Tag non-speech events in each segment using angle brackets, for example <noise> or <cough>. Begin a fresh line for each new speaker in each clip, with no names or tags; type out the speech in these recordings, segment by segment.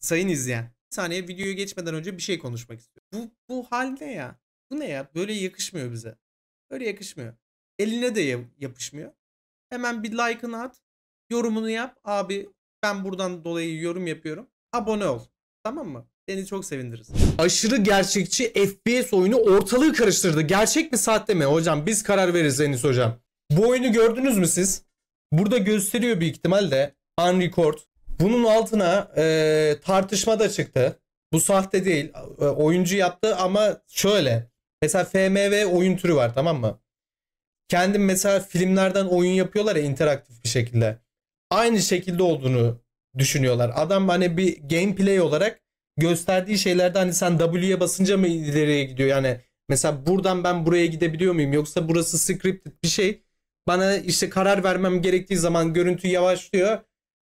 Sayın izleyen. Bir saniye videoyu geçmeden önce bir şey konuşmak istiyorum. Bu, bu hal ne ya? Bu ne ya? Böyle yakışmıyor bize. Böyle yakışmıyor. Eline de yapışmıyor. Hemen bir like'ını at. Yorumunu yap. Abi ben buradan dolayı yorum yapıyorum. Abone ol. Tamam mı? Seni çok sevindiririz. Aşırı gerçekçi FPS oyunu ortalığı karıştırdı. Gerçek mi sahte mi? Hocam biz karar veririz Enis hocam. Bu oyunu gördünüz mü siz? Burada gösteriyor bir ihtimal de Unrecord. Bunun altına e, tartışma da çıktı. Bu sahte değil. E, oyuncu yaptı ama şöyle. Mesela FMV oyun türü var tamam mı? Kendim mesela filmlerden oyun yapıyorlar ya interaktif bir şekilde. Aynı şekilde olduğunu düşünüyorlar. Adam hani bir gameplay olarak gösterdiği şeylerde hani sen W'ye basınca mı ileriye gidiyor? Yani mesela buradan ben buraya gidebiliyor muyum? Yoksa burası scripted bir şey. Bana işte karar vermem gerektiği zaman görüntü yavaşlıyor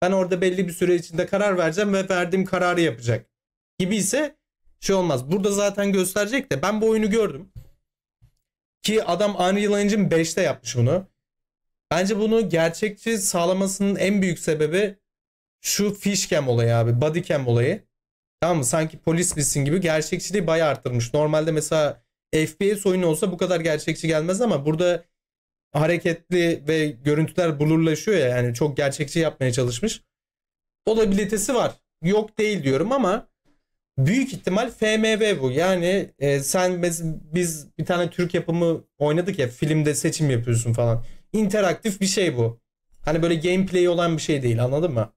ben orada belli bir süre içinde karar vereceğim ve verdiğim kararı yapacak. Gibi ise şey olmaz. Burada zaten gösterecek de ben bu oyunu gördüm. Ki adam Unreal Engine 5'te yapmış bunu. Bence bunu gerçekçi sağlamasının en büyük sebebi şu fishcam olayı abi. Bodycam olayı. Tamam mı? Sanki polis misin gibi gerçekçiliği bayağı arttırmış. Normalde mesela FPS oyunu olsa bu kadar gerçekçi gelmez ama burada hareketli ve görüntüler blurlaşıyor ya yani çok gerçekçi yapmaya çalışmış. Olabilitesi var. Yok değil diyorum ama büyük ihtimal FMV bu. Yani e, sen biz biz bir tane Türk yapımı oynadık ya filmde seçim yapıyorsun falan. İnteraktif bir şey bu. Hani böyle gameplay olan bir şey değil anladın mı?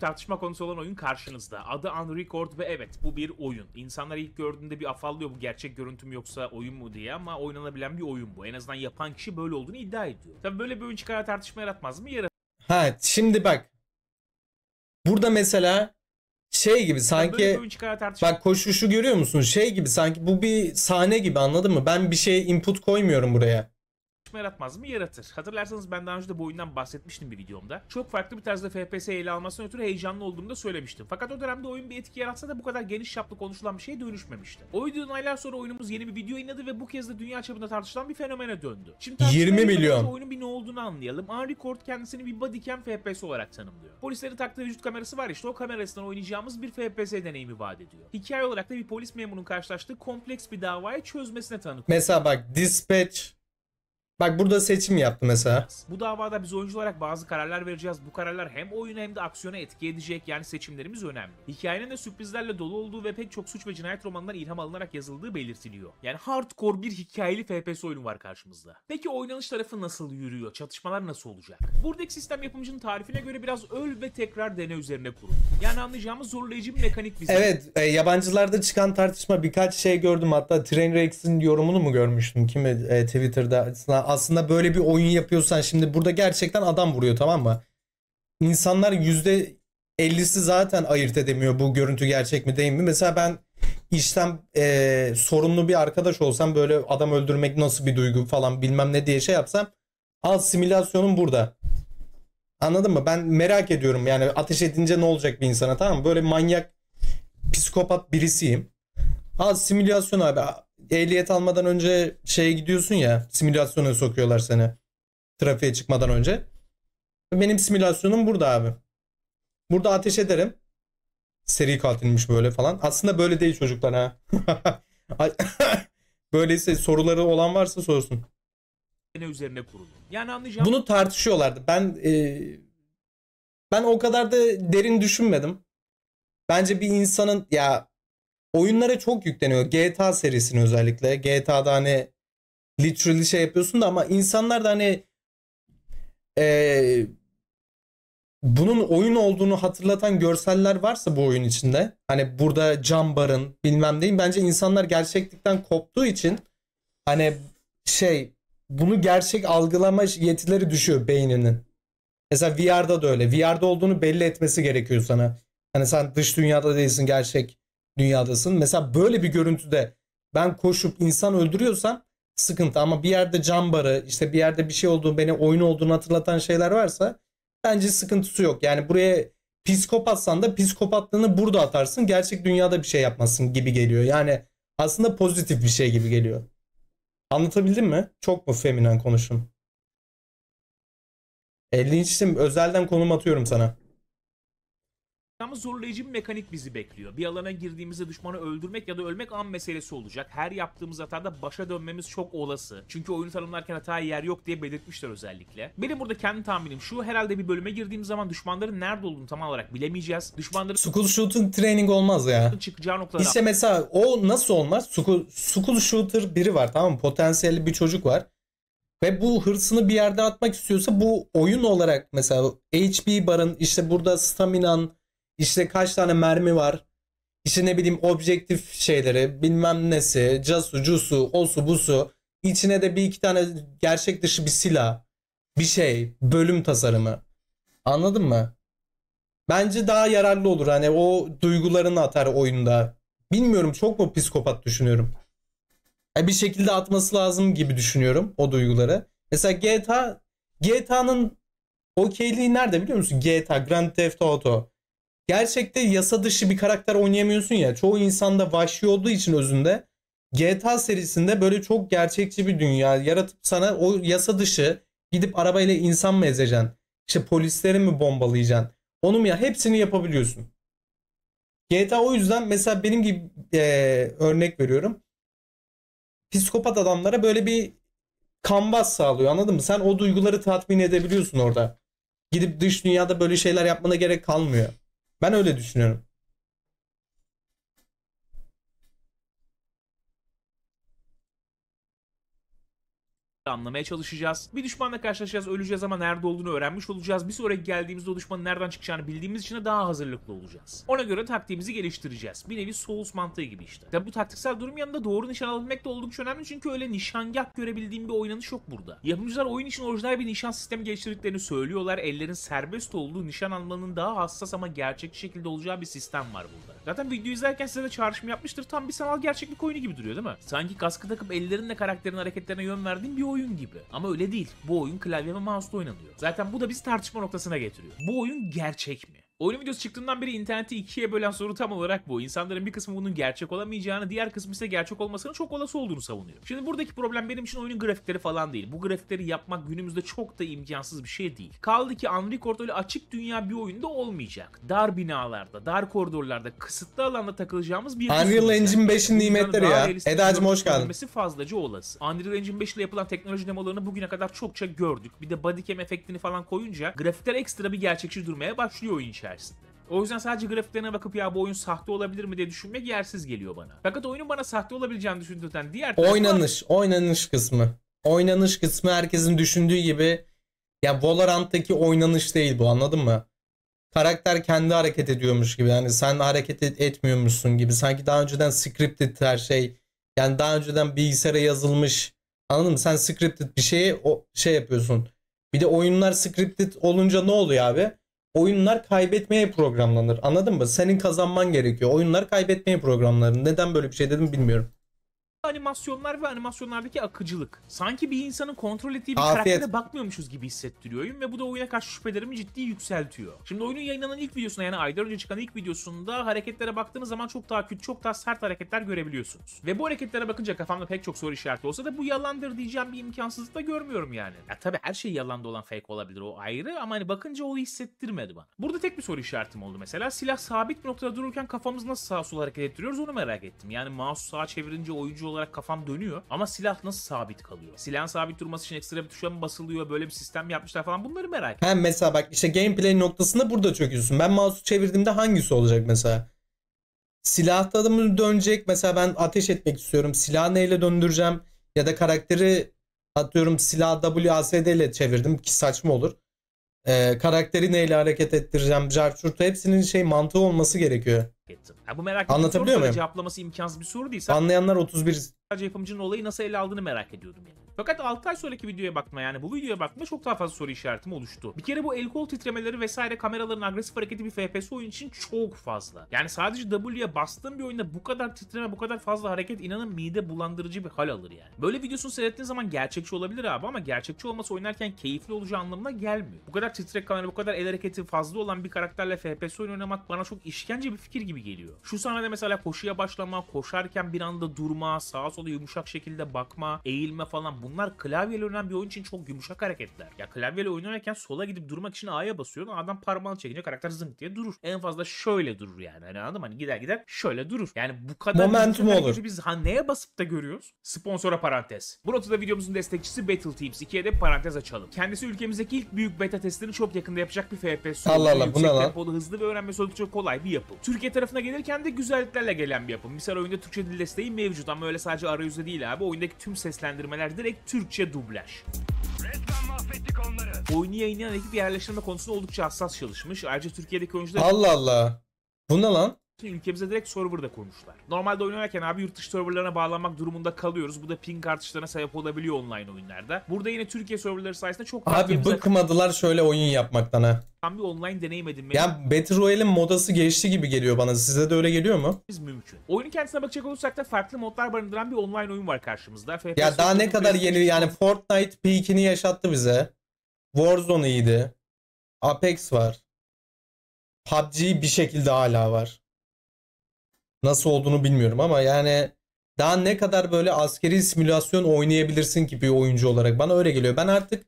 Tartışma konusu olan oyun karşınızda. Adı Unrecord ve evet bu bir oyun. İnsanlar ilk gördüğünde bir afallıyor bu gerçek görüntüm yoksa oyun mu diye ama oynanabilen bir oyun bu. En azından yapan kişi böyle olduğunu iddia ediyor. Tabi böyle bir oyun çıkar tartışma yaratmaz mı? yarat?
Ha şimdi bak. Burada mesela şey gibi sanki bak koşuşu görüyor musun? Şey gibi sanki bu bir sahne gibi anladın mı? Ben bir şey input koymuyorum buraya
yaratmaz mı? Yaratır. Hatırlarsanız ben daha önce de bu oyundan bahsetmiştim bir videomda. Çok farklı bir tarzda FPS ele almasına ötürü heyecanlı olduğumu da söylemiştim. Fakat o dönemde oyun bir etki yaratsa da bu kadar geniş çaplı konuşulan bir şeye dönüşmemişti. O videodan aylar sonra oyunumuz yeni bir video yayınladı ve bu kez de dünya çapında tartışılan bir fenomene döndü. Şimdi 20 milyon. Oyunun bir ne olduğunu anlayalım. Unrecord kendisini bir bodycam FPS olarak tanımlıyor. Polislerin taktığı vücut kamerası var işte o kamerasından oynayacağımız bir FPS deneyimi vaat ediyor. Hikaye olarak da bir polis memurunun karşılaştığı kompleks bir davayı çözmesine tanık.
Mesela bak Dispatch Bak burada seçim yaptı mesela.
Bu davada biz oyuncu olarak bazı kararlar vereceğiz. Bu kararlar hem oyunu hem de aksiyona etki edecek yani seçimlerimiz önemli. Hikayenin de sürprizlerle dolu olduğu ve pek çok suç ve cinayet romanından ilham alınarak yazıldığı belirtiliyor. Yani hardcore bir hikayeli FPS oyunu var karşımızda. Peki oynanış tarafı nasıl yürüyor? Çatışmalar nasıl olacak? Buradaki sistem yapımcının tarifine göre biraz öl ve tekrar dene üzerine kurulu. Yani anlayacağımız zorlayıcı bir mekanik bize. Evet e, yabancılarda
çıkan tartışma birkaç şey gördüm. Hatta Trainwrecks'in yorumunu mu görmüştüm? Kimi e, Twitter'da aslında böyle bir oyun yapıyorsan şimdi burada gerçekten adam vuruyor tamam mı? İnsanlar yüzde 50'si zaten ayırt edemiyor bu görüntü gerçek mi değil mi? Mesela ben işten e, sorunlu bir arkadaş olsam böyle adam öldürmek nasıl bir duygu falan bilmem ne diye şey yapsam al simülasyonum burada. Anladın mı? Ben merak ediyorum yani ateş edince ne olacak bir insana tamam mı? Böyle manyak psikopat birisiyim. Al simülasyon abi ehliyet almadan önce şeye gidiyorsun ya simülasyona sokuyorlar seni. Trafiğe çıkmadan önce. Benim simülasyonum burada abi. Burada ateş ederim. Seri katilmiş böyle falan. Aslında böyle değil çocuklar ha. <laughs> <laughs> Böyleyse soruları olan varsa sorsun.
üzerine kurulu. Yani anlayacağım. Bunu
tartışıyorlardı. Ben e, ben o kadar da derin düşünmedim. Bence bir insanın ya oyunlara çok yükleniyor. GTA serisini özellikle. GTA'da hani literally şey yapıyorsun da ama insanlar da hani e, bunun oyun olduğunu hatırlatan görseller varsa bu oyun içinde hani burada cam barın bilmem neyin bence insanlar gerçeklikten koptuğu için hani şey bunu gerçek algılama yetileri düşüyor beyninin. Mesela VR'da da öyle. VR'da olduğunu belli etmesi gerekiyor sana. Hani sen dış dünyada değilsin gerçek dünyadasın. Mesela böyle bir görüntüde ben koşup insan öldürüyorsam sıkıntı ama bir yerde can barı işte bir yerde bir şey olduğu beni oyun olduğunu hatırlatan şeyler varsa bence sıkıntısı yok. Yani buraya psikopatsan da psikopatlığını burada atarsın gerçek dünyada bir şey yapmasın gibi geliyor. Yani aslında pozitif bir şey gibi geliyor. Anlatabildim mi? Çok mu feminen konuştum? 50 özelden konum atıyorum sana.
Ama zorlayıcı bir mekanik bizi bekliyor. Bir alana girdiğimizde düşmanı öldürmek ya da ölmek an meselesi olacak. Her yaptığımız hatada başa dönmemiz çok olası. Çünkü oyunu tanımlarken hataya yer yok diye belirtmişler özellikle. Benim burada kendi tahminim şu. Herhalde bir bölüme girdiğim zaman düşmanların nerede olduğunu tam olarak bilemeyeceğiz. Düşmanların... School shooter training olmaz ya. Çıkacağı noktalar... İşte
mesela o nasıl olmaz? School, school shooter biri var tamam mı? Potansiyelli bir çocuk var. Ve bu hırsını bir yerde atmak istiyorsa bu oyun olarak mesela HP barın işte burada staminan işte kaç tane mermi var, işte ne bileyim objektif şeyleri, bilmem nesi, casu, cusu, osu, busu. içine de bir iki tane gerçek dışı bir silah, bir şey, bölüm tasarımı. Anladın mı? Bence daha yararlı olur. Hani o duygularını atar oyunda. Bilmiyorum çok mu psikopat düşünüyorum. Yani e, bir şekilde atması lazım gibi düşünüyorum o duyguları. Mesela GTA GTA'nın okeyliği nerede biliyor musun? GTA Grand Theft Auto gerçekte yasa dışı bir karakter oynayamıyorsun ya. Çoğu insanda vahşi olduğu için özünde GTA serisinde böyle çok gerçekçi bir dünya yaratıp sana o yasa dışı gidip arabayla insan mı ezeceksin? İşte polisleri mi bombalayacaksın? Onu mu ya? Hepsini yapabiliyorsun. GTA o yüzden mesela benim gibi e, örnek veriyorum. Psikopat adamlara böyle bir kanvas sağlıyor anladın mı? Sen o duyguları tatmin edebiliyorsun orada. Gidip dış dünyada böyle şeyler yapmana gerek kalmıyor. Ben öyle düşünüyorum.
anlamaya çalışacağız. Bir düşmanla karşılaşacağız, öleceğiz ama nerede olduğunu öğrenmiş olacağız. Bir sonraki geldiğimizde o düşmanın nereden çıkacağını bildiğimiz için de daha hazırlıklı olacağız. Ona göre taktiğimizi geliştireceğiz. Bir nevi Souls mantığı gibi işte. Tabi bu taktiksel durum yanında doğru nişan alabilmek de oldukça önemli çünkü öyle nişangah görebildiğim bir oynanış yok burada. Yapımcılar oyun için orijinal bir nişan sistemi geliştirdiklerini söylüyorlar. Ellerin serbest olduğu nişan almanın daha hassas ama gerçekçi şekilde olacağı bir sistem var burada. Zaten video izlerken size de çağrışım yapmıştır. Tam bir sanal gerçeklik oyunu gibi duruyor değil mi? Sanki kaskı takıp ellerinle karakterin hareketlerine yön verdiğin bir oyun oyun gibi. Ama öyle değil. Bu oyun klavye ve mouse'la oynanıyor. Zaten bu da bizi tartışma noktasına getiriyor. Bu oyun gerçek mi? Oyun videosu çıktığından beri interneti ikiye bölen soru tam olarak bu. İnsanların bir kısmı bunun gerçek olamayacağını, diğer kısmı ise gerçek olmasının çok olası olduğunu savunuyor. Şimdi buradaki problem benim için oyunun grafikleri falan değil. Bu grafikleri yapmak günümüzde çok da imkansız bir şey değil. Kaldı ki Unrecord öyle açık dünya bir oyunda olmayacak. Dar binalarda, dar koridorlarda, kısıtlı alanda takılacağımız bir... Unreal Engine 5'in nimetleri ya. Eda'cım hoş geldin. ...fazlaca olası. Unreal Engine 5 ile yapılan teknoloji demolarını bugüne kadar çokça gördük. Bir de bodycam efektini falan koyunca grafikler ekstra bir gerçekçi durmaya başlıyor oyun içerisinde içerisinde. O yüzden sadece grafiklerine bakıp ya bu oyun sahte olabilir mi diye düşünmek yersiz geliyor bana. Fakat oyunun bana sahte olabileceğini düşündürten diğer Oynanış,
var. oynanış kısmı. Oynanış kısmı herkesin düşündüğü gibi ya Valorant'taki oynanış değil bu anladın mı? Karakter kendi hareket ediyormuş gibi yani sen hareket et, etmiyormuşsun gibi sanki daha önceden scripted her şey yani daha önceden bilgisayara yazılmış anladın mı? Sen scripted bir şeyi o, şey yapıyorsun. Bir de oyunlar scripted olunca ne oluyor abi? oyunlar kaybetmeye programlanır. Anladın mı? Senin kazanman gerekiyor. Oyunlar kaybetmeye programlanır. Neden böyle bir şey dedim bilmiyorum
animasyonlar ve animasyonlardaki akıcılık. Sanki bir insanın kontrol ettiği bir Afiyet. karaktere bakmıyormuşuz gibi hissettiriyor oyun ve bu da oyuna karşı şüphelerimi ciddi yükseltiyor. Şimdi oyunun yayınlanan ilk videosuna yani aylar önce çıkan ilk videosunda hareketlere baktığınız zaman çok daha kötü, çok daha sert hareketler görebiliyorsunuz. Ve bu hareketlere bakınca kafamda pek çok soru işareti olsa da bu yalandır diyeceğim bir imkansızlık da görmüyorum yani. Ya tabii her şey yalandı olan fake olabilir o ayrı ama hani bakınca o hissettirmedi bana. Burada tek bir soru işaretim oldu mesela. Silah sabit bir noktada dururken kafamız nasıl sağa sola hareket ettiriyoruz onu merak ettim. Yani mouse'u sağa çevirince oyuncu olarak olarak kafam dönüyor ama silah nasıl sabit kalıyor? Silahın sabit durması için ekstra bir tuşa mı basılıyor? Böyle bir sistem yapmışlar falan bunları merak
ediyorum. Hem mesela bak işte gameplay noktasında burada çöküyorsun. Ben mouse'u çevirdiğimde hangisi olacak mesela? silah da dönecek? Mesela ben ateş etmek istiyorum. Silahı neyle döndüreceğim? Ya da karakteri atıyorum silah WASD ile çevirdim ki saçma olur e, karakteri neyle hareket ettireceğim, carçurtu hepsinin şey mantığı olması gerekiyor. Ha, bu merak Anlatabiliyor muyum?
Cevaplaması imkansız bir soru değil. Anlayanlar 31. yapımcının olayı nasıl ele aldığını merak ediyordum yani. Fakat 6 ay sonraki videoya bakma yani bu videoya bakma çok daha fazla soru işaretim oluştu. Bir kere bu el kol titremeleri vesaire kameraların agresif hareketi bir FPS oyun için çok fazla. Yani sadece W'ye bastığım bir oyunda bu kadar titreme bu kadar fazla hareket inanın mide bulandırıcı bir hal alır yani. Böyle videosunu seyrettiğin zaman gerçekçi olabilir abi ama gerçekçi olması oynarken keyifli olacağı anlamına gelmiyor. Bu kadar titrek kamera bu kadar el hareketi fazla olan bir karakterle FPS oyun oynamak bana çok işkence bir fikir gibi geliyor. Şu sahnede mesela koşuya başlama, koşarken bir anda durma, sağa sola yumuşak şekilde bakma, eğilme falan bu bunlar klavyeyle oynanan bir oyun için çok yumuşak hareketler. Ya klavyeyle oynarken sola gidip durmak için A'ya basıyorsun. Adam parmağını çekince karakter zınk diye durur. En fazla şöyle durur yani. Hani anladın mı? Hani gider gider şöyle durur. Yani bu kadar momentum olur. Biz ha neye basıp da görüyoruz? Sponsora parantez. Bu notada videomuzun destekçisi Battle Teams 2'ye de parantez açalım. Kendisi ülkemizdeki ilk büyük beta testini çok yakında yapacak bir FPS sunucu. Allah Allah Yüksek bu ne tempolu, hızlı ve öğrenmesi oldukça kolay bir yapı. Türkiye tarafına gelirken de güzelliklerle gelen bir yapı. Misal oyunda Türkçe dil desteği mevcut ama öyle sadece arayüzde değil abi. Oyundaki tüm seslendirmeler direkt Türkçe dublaj. Oyunu yayınlayan ekip yerleştirme konusunda oldukça hassas çalışmış. Ayrıca Türkiye'deki oyuncular... Allah Allah. Bu ne lan? ülkemize direkt serverda kurmuşlar. Normalde oynarken abi yurt dışı serverlarına bağlanmak durumunda kalıyoruz. Bu da ping artışlarına sebep olabiliyor online oyunlarda. Burada yine Türkiye serverları sayesinde çok daha... Abi bıkmadılar
şöyle oyun yapmaktan ha.
Tam bir online deneyim edinmek. Ya
Battle Royale'in modası geçti gibi geliyor bana. Size de öyle geliyor mu?
Biz mümkün. Oyunun kendisine bakacak olursak da farklı modlar barındıran bir online oyun var karşımızda. FPS ya daha
ne kadar yeni yani Fortnite peak'ini yaşattı bize. Warzone iyiydi. Apex var. PUBG bir şekilde hala var. Nasıl olduğunu bilmiyorum ama yani daha ne kadar böyle askeri simülasyon oynayabilirsin ki bir oyuncu olarak bana öyle geliyor. Ben artık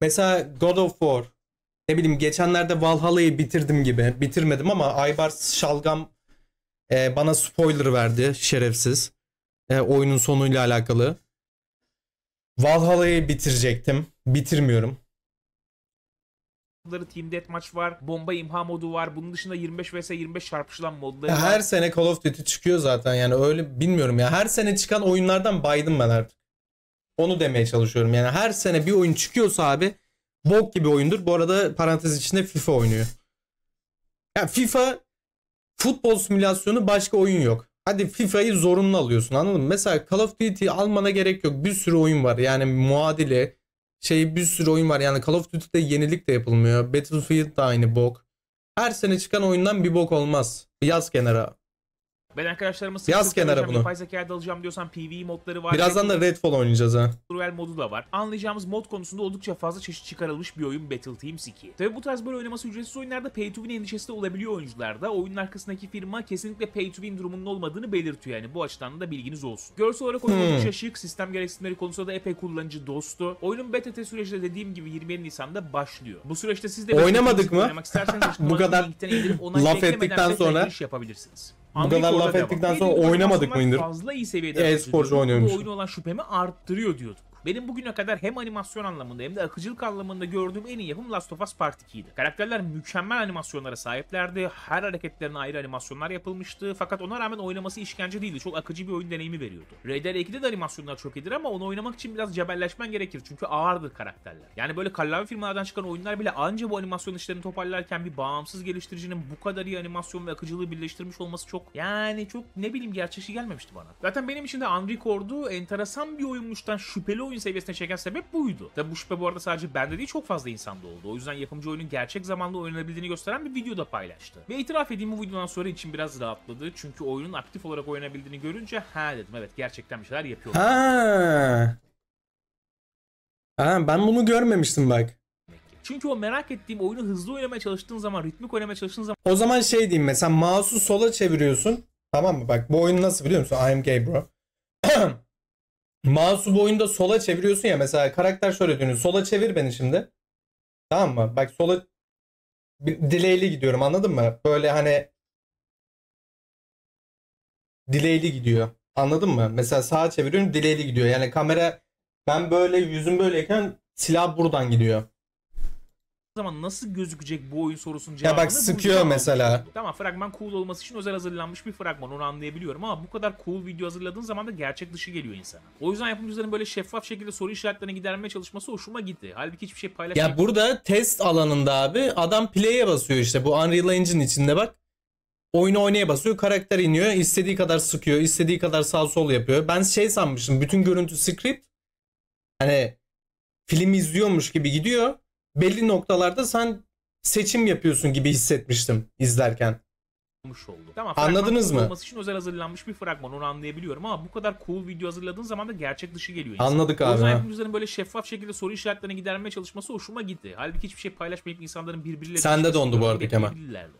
mesela God of War ne bileyim geçenlerde Valhalla'yı bitirdim gibi bitirmedim ama Aybars Şalgam e, bana spoiler verdi şerefsiz e, oyunun sonuyla alakalı. Valhalla'yı bitirecektim bitirmiyorum
modları, Team Deathmatch var, bomba imha modu var. Bunun dışında 25 vs 25 çarpışılan modları ya var. Her
sene Call of Duty çıkıyor zaten yani öyle bilmiyorum ya. Her sene çıkan oyunlardan baydım ben artık. Onu demeye çalışıyorum yani her sene bir oyun çıkıyorsa abi bok gibi oyundur. Bu arada parantez içinde FIFA oynuyor. Ya FIFA futbol simülasyonu başka oyun yok. Hadi FIFA'yı zorunlu alıyorsun anladın mı? Mesela Call of Duty almana gerek yok. Bir sürü oyun var. Yani muadili şey bir sürü oyun var. Yani Call of Duty'de yenilik de yapılmıyor. Battlefield da aynı bok. Her sene çıkan oyundan bir bok olmaz. Yaz kenara.
Ben arkadaşlarıma Yaz kenara bunu. Yapay zeka alacağım diyorsan PvE modları var. Birazdan da Redfall oynayacağız ha. Royal modu da var. Anlayacağımız mod konusunda oldukça fazla çeşit çıkarılmış bir oyun Battleteams 2. Tabi bu tarz böyle oynaması ücretsiz oyunlarda pay to win endişesi de olabiliyor oyuncularda. Oyunun arkasındaki firma kesinlikle pay to win durumunun olmadığını belirtiyor yani bu açıdan da bilginiz olsun. Görsel olarak oyun hmm. oldukça şık, sistem gereksinimleri konusunda da epey kullanıcı dostu. Oyunun beta süreci de dediğim gibi 27 Nisan'da başlıyor. Bu süreçte siz de oynamadık mı? Oynamak isterseniz <laughs> bu kadar laf ettikten sonra yapabilirsiniz. Bu kadar laf ettikten sonra oynamadık mı indir? Fazla iyi seviyede e-sporcu oynuyormuş. Bu oyun olan şüphemi arttırıyor diyorduk. Benim bugüne kadar hem animasyon anlamında hem de akıcılık anlamında gördüğüm en iyi yapım Last of Us Part 2'ydi. Karakterler mükemmel animasyonlara sahiplerdi. Her hareketlerine ayrı animasyonlar yapılmıştı. Fakat ona rağmen oynaması işkence değildi. Çok akıcı bir oyun deneyimi veriyordu. RDR 2'de de animasyonlar çok iyidir ama onu oynamak için biraz cebelleşmen gerekir. Çünkü ağırdır karakterler. Yani böyle kallavi firmalardan çıkan oyunlar bile anca bu animasyon işlerini toparlarken bir bağımsız geliştiricinin bu kadar iyi animasyon ve akıcılığı birleştirmiş olması çok yani çok ne bileyim gerçekçi gelmemişti bana. Zaten benim için de Unrecord'u enteresan bir oyunmuştan şüpheli oyun oyun seviyesine çeken sebep buydu. Tabi bu şüphe bu arada sadece bende değil çok fazla insanda oldu. O yüzden yapımcı oyunun gerçek zamanlı oynanabildiğini gösteren bir video da paylaştı. Ve itiraf edeyim bu videodan sonra için biraz rahatladı. Çünkü oyunun aktif olarak oynanabildiğini görünce ha dedim evet gerçekten bir şeyler yapıyorlar. Ha.
Ha, ben bunu görmemiştim bak.
Çünkü o merak ettiğim oyunu hızlı oynamaya çalıştığın zaman, ritmik oynamaya çalıştığın zaman...
O zaman şey diyeyim mesela mouse'u sola çeviriyorsun. Tamam mı? Bak bu oyun nasıl biliyor musun? I'm gay bro. <clears throat> Mouse'u bu oyunda sola çeviriyorsun ya mesela karakter şöyle dönüyor. Sola çevir beni şimdi. Tamam mı? Bak sola delay'li gidiyorum anladın mı? Böyle hani delay'li gidiyor. Anladın mı? Mesela sağa çeviriyorum delay'li gidiyor. Yani kamera ben böyle yüzüm böyleyken silah buradan gidiyor
zaman nasıl gözükecek bu oyun sorusunun cevabını... Ya bak sıkıyor mesela. Olmuş. Tamam fragman cool olması için özel hazırlanmış bir fragman onu anlayabiliyorum ama bu kadar cool video hazırladığın zaman da gerçek dışı geliyor insana. O yüzden yapımcıların böyle şeffaf şekilde soru işaretlerini gidermeye çalışması hoşuma gitti. Halbuki hiçbir şey paylaşmıyor. Ya
burada test alanında abi adam play'e basıyor işte bu Unreal Engine içinde bak. Oyunu oynaya basıyor karakter iniyor istediği kadar sıkıyor istediği kadar sağ sol yapıyor. Ben şey sanmışım bütün görüntü script hani film izliyormuş gibi gidiyor belli noktalarda sen seçim yapıyorsun gibi hissetmiştim izlerken
olmuş oldu. Tamam, Anladınız mı? Olması için özel hazırlanmış bir fragman onu anlayabiliyorum ama bu kadar cool video hazırladığın zaman da gerçek dışı geliyor. Insan. Anladık abi. O yüzden yapımcıların böyle şeffaf şekilde soru işaretlerini gidermeye çalışması hoşuma gitti. Halbuki hiçbir şey paylaşmayıp insanların birbirleriyle... Sende de ondu bu arada Kemal.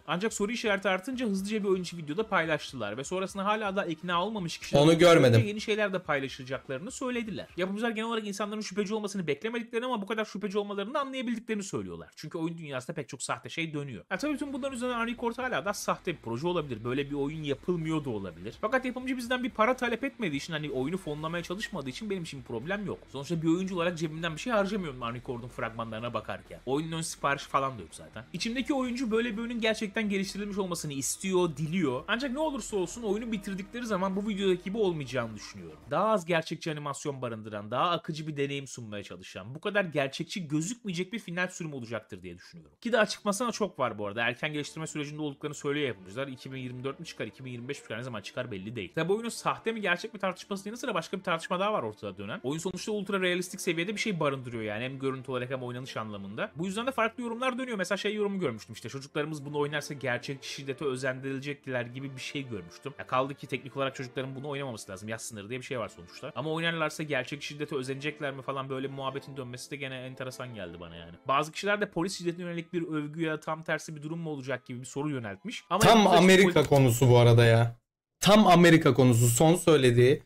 Ancak soru işareti artınca hızlıca bir oyuncu videoda paylaştılar ve sonrasında hala da ikna olmamış kişiler... Onu görmedim. Yeni şeyler de paylaşacaklarını söylediler. Yapımcılar genel olarak insanların şüpheci olmasını beklemediklerini ama bu kadar şüpheci olmalarını anlayabildiklerini söylüyorlar. Çünkü oyun dünyasında pek çok sahte şey dönüyor. Ya tabii tüm bunların üzerine Henry hala da sahte bir proje olabilir. Böyle bir oyun yapılmıyor da olabilir. Fakat yapımcı bizden bir para talep etmediği için hani oyunu fonlamaya çalışmadığı için benim için problem yok. Sonuçta bir oyuncu olarak cebimden bir şey harcamıyorum Arnicord'un fragmanlarına bakarken. Oyunun ön siparişi falan da yok zaten. İçimdeki oyuncu böyle bir oyunun gerçekten geliştirilmiş olmasını istiyor, diliyor. Ancak ne olursa olsun oyunu bitirdikleri zaman bu videodaki gibi olmayacağını düşünüyorum. Daha az gerçekçi animasyon barındıran, daha akıcı bir deneyim sunmaya çalışan, bu kadar gerçekçi gözükmeyecek bir final sürümü olacaktır diye düşünüyorum. Ki daha çıkmasına çok var bu arada. Erken geliştirme sürecinde olduklarını söylüyor yapımcılar çıkar? 2024 mi çıkar? 2025 mi çıkar? Ne zaman çıkar belli değil. Tabi oyunun sahte mi gerçek mi tartışmasının yanı sıra başka bir tartışma daha var ortada dönen. Oyun sonuçta ultra realistik seviyede bir şey barındırıyor yani hem görüntü olarak hem oynanış anlamında. Bu yüzden de farklı yorumlar dönüyor. Mesela şey yorumu görmüştüm işte çocuklarımız bunu oynarsa gerçek şiddete özendirilecektiler gibi bir şey görmüştüm. Ya kaldı ki teknik olarak çocukların bunu oynamaması lazım. Yaş sınırı diye bir şey var sonuçta. Ama oynarlarsa gerçek şiddete özenecekler mi falan böyle muhabbetin dönmesi de gene enteresan geldi bana yani. Bazı kişiler de polis şiddetine yönelik bir övgü övgüye tam tersi bir durum mu olacak gibi bir soru yöneltmiş. Ama tam Amerika
poli- konusu bu arada ya. Tam Amerika konusu son söylediği.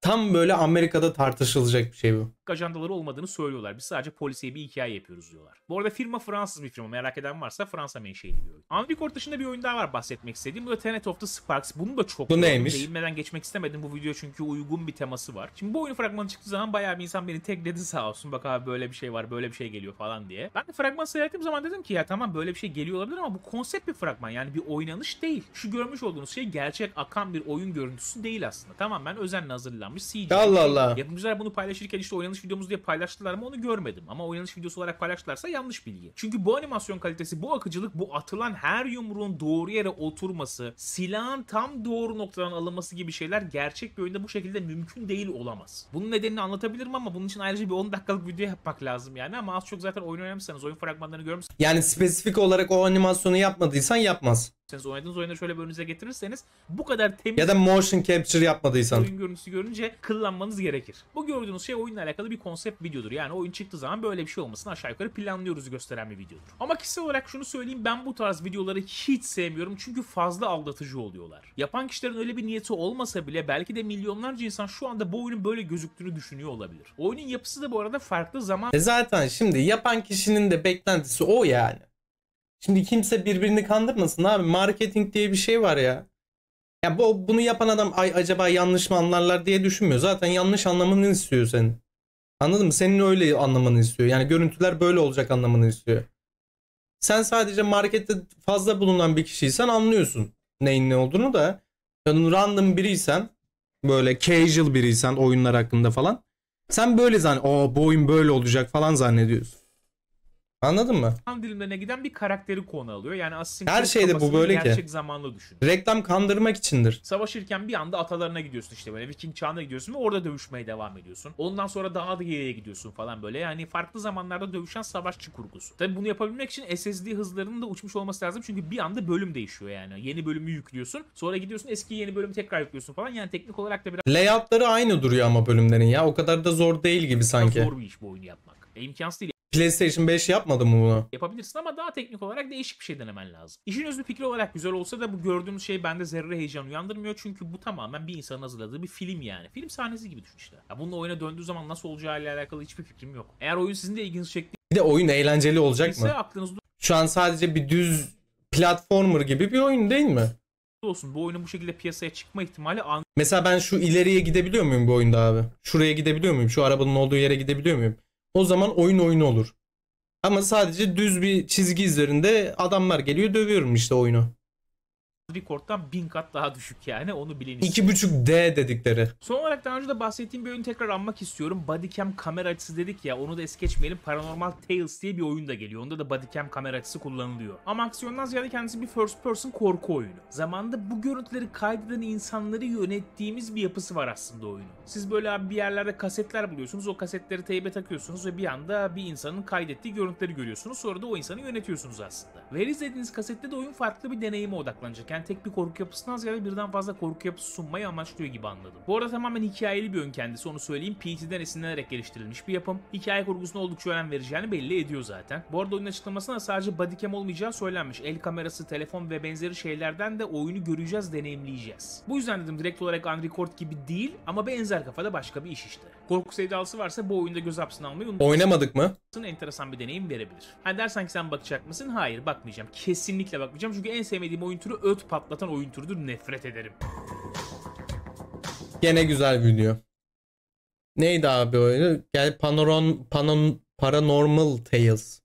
Tam böyle Amerika'da tartışılacak bir şey bu
politik ajandaları olmadığını söylüyorlar. Biz sadece polisiye bir hikaye yapıyoruz diyorlar. Bu arada firma Fransız bir firma. Merak eden varsa Fransa menşeili bir oyun. Unrecord dışında bir oyun daha var bahsetmek istediğim. Bu da Tenet of the Sparks. Bunu da çok bu neymiş? değinmeden geçmek istemedim bu video çünkü uygun bir teması var. Şimdi bu oyun fragmanı çıktığı zaman bayağı bir insan beni tekledi sağ olsun. Bak abi böyle bir şey var, böyle bir şey geliyor falan diye. Ben de fragman seyrettiğim zaman dedim ki ya tamam böyle bir şey geliyor olabilir ama bu konsept bir fragman. Yani bir oynanış değil. Şu görmüş olduğunuz şey gerçek akan bir oyun görüntüsü değil aslında. tamam ben özenle hazırlanmış CGI. Allah Allah. Yapımcılar bunu paylaşırken işte oynanış videomuz diye paylaştılar mı onu görmedim. Ama oynanış videosu olarak paylaştılarsa yanlış bilgi. Çünkü bu animasyon kalitesi, bu akıcılık, bu atılan her yumruğun doğru yere oturması, silahın tam doğru noktadan alınması gibi şeyler gerçek bir oyunda bu şekilde mümkün değil olamaz. Bunun nedenini anlatabilirim ama bunun için ayrıca bir 10 dakikalık video yapmak lazım yani ama az çok zaten oyun oynamışsanız, oyun fragmanlarını görmüşsünüz.
Yani spesifik olarak o animasyonu yapmadıysan yapmaz
siz oynadığınız oyunu şöyle bir önünüze getirirseniz bu kadar temiz... Ya da motion
capture yapmadıysan. Oyun
görüntüsü görünce kıllanmanız gerekir. Bu gördüğünüz şey oyunla alakalı bir konsept videodur. Yani oyun çıktığı zaman böyle bir şey olmasın aşağı yukarı planlıyoruz gösteren bir videodur. Ama kişisel olarak şunu söyleyeyim ben bu tarz videoları hiç sevmiyorum çünkü fazla aldatıcı oluyorlar. Yapan kişilerin öyle bir niyeti olmasa bile belki de milyonlarca insan şu anda bu oyunun böyle gözüktüğünü düşünüyor olabilir. Oyunun yapısı da bu arada farklı zaman... E
zaten şimdi yapan kişinin de beklentisi o yani. Şimdi kimse birbirini kandırmasın abi. Marketing diye bir şey var ya. Ya bu bunu yapan adam ay acaba yanlış mı anlarlar diye düşünmüyor. Zaten yanlış anlamını istiyor senin. Anladın mı? Senin öyle anlamını istiyor. Yani görüntüler böyle olacak anlamını istiyor. Sen sadece markette fazla bulunan bir kişiysen anlıyorsun neyin ne olduğunu da. Yani random biriysen böyle casual biriysen oyunlar hakkında falan. Sen böyle zan o bu oyun böyle olacak falan zannediyorsun. Anladın mı?
Kan dilimlerine giden bir karakteri konu alıyor. Yani aslında her şeyde bu böyle gerçek ki. zamanlı düşün.
Reklam kandırmak içindir.
Savaşırken bir anda atalarına gidiyorsun işte böyle Viking çağına gidiyorsun ve orada dövüşmeye devam ediyorsun. Ondan sonra daha da geriye gidiyorsun falan böyle. Yani farklı zamanlarda dövüşen savaşçı kurgusu. Tabii bunu yapabilmek için SSD hızlarının da uçmuş olması lazım. Çünkü bir anda bölüm değişiyor yani. Yeni bölümü yüklüyorsun. Sonra gidiyorsun eski yeni bölümü tekrar yüklüyorsun falan. Yani teknik olarak da biraz...
Layoutları aynı duruyor ama bölümlerin ya. O kadar da zor değil gibi sanki. Zor
bir iş bu oyunu yapmak. E, imkansız değil. PlayStation 5
yapmadı mı bunu?
Yapabilirsin ama daha teknik olarak değişik bir şey denemen lazım. İşin özü fikri olarak güzel olsa da bu gördüğümüz şey bende zerre heyecan uyandırmıyor. Çünkü bu tamamen bir insanın hazırladığı bir film yani. Film sahnesi gibi düşün işte. Ya bunun oyuna döndüğü zaman nasıl ile alakalı hiçbir fikrim yok. Eğer oyun sizin de ilginizi çekti.
Bir de oyun eğlenceli olacak mı? Aklınız... Şu an sadece bir düz platformer gibi bir oyun değil mi?
olsun bu oyunun bu şekilde piyasaya çıkma ihtimali an...
Mesela ben şu ileriye gidebiliyor muyum bu oyunda abi? Şuraya gidebiliyor muyum? Şu arabanın olduğu yere gidebiliyor muyum? O zaman oyun oyunu olur. Ama sadece düz bir çizgi üzerinde adamlar geliyor dövüyorum işte oyunu.
Record'dan bin kat daha düşük yani onu bilin. İki
buçuk d dedikleri.
Son olarak daha önce de bahsettiğim bir oyunu tekrar anmak istiyorum. Bodycam kamera açısı dedik ya onu da es geçmeyelim. Paranormal Tales diye bir oyun da geliyor. Onda da bodycam kamera açısı kullanılıyor. Ama aksiyondan ziyade kendisi bir first person korku oyunu. Zamanında bu görüntüleri kaydeden insanları yönettiğimiz bir yapısı var aslında oyunu. Siz böyle bir yerlerde kasetler buluyorsunuz. O kasetleri teybe takıyorsunuz ve bir anda bir insanın kaydettiği görüntüleri görüyorsunuz. Sonra da o insanı yönetiyorsunuz aslında. Ve izlediğiniz kasette de oyun farklı bir deneyime odaklanacak. Yani yani tek bir korku yapısından ziyade birden fazla korku yapısı sunmayı amaçlıyor gibi anladım. Bu arada tamamen hikayeli bir oyun kendisi onu söyleyeyim. PT'den esinlenerek geliştirilmiş bir yapım. Hikaye kurgusuna oldukça önem vereceğini belli ediyor zaten. Bu arada oyun açıklamasında sadece bodycam olmayacağı söylenmiş. El kamerası, telefon ve benzeri şeylerden de oyunu göreceğiz, deneyimleyeceğiz. Bu yüzden dedim direkt olarak Unrecord gibi değil ama benzer kafada başka bir iş işte korku sevdalısı varsa bu oyunda göz hapsına almayı unutma. Oynamadık mı? Enteresan bir deneyim verebilir. Hani dersen ki sen bakacak mısın? Hayır bakmayacağım. Kesinlikle bakmayacağım. Çünkü en sevmediğim oyun türü öt patlatan oyun türüdür. Nefret ederim.
Gene güzel video. Neydi abi oyunu? Gel Panoron, Panon, Paranormal Tales.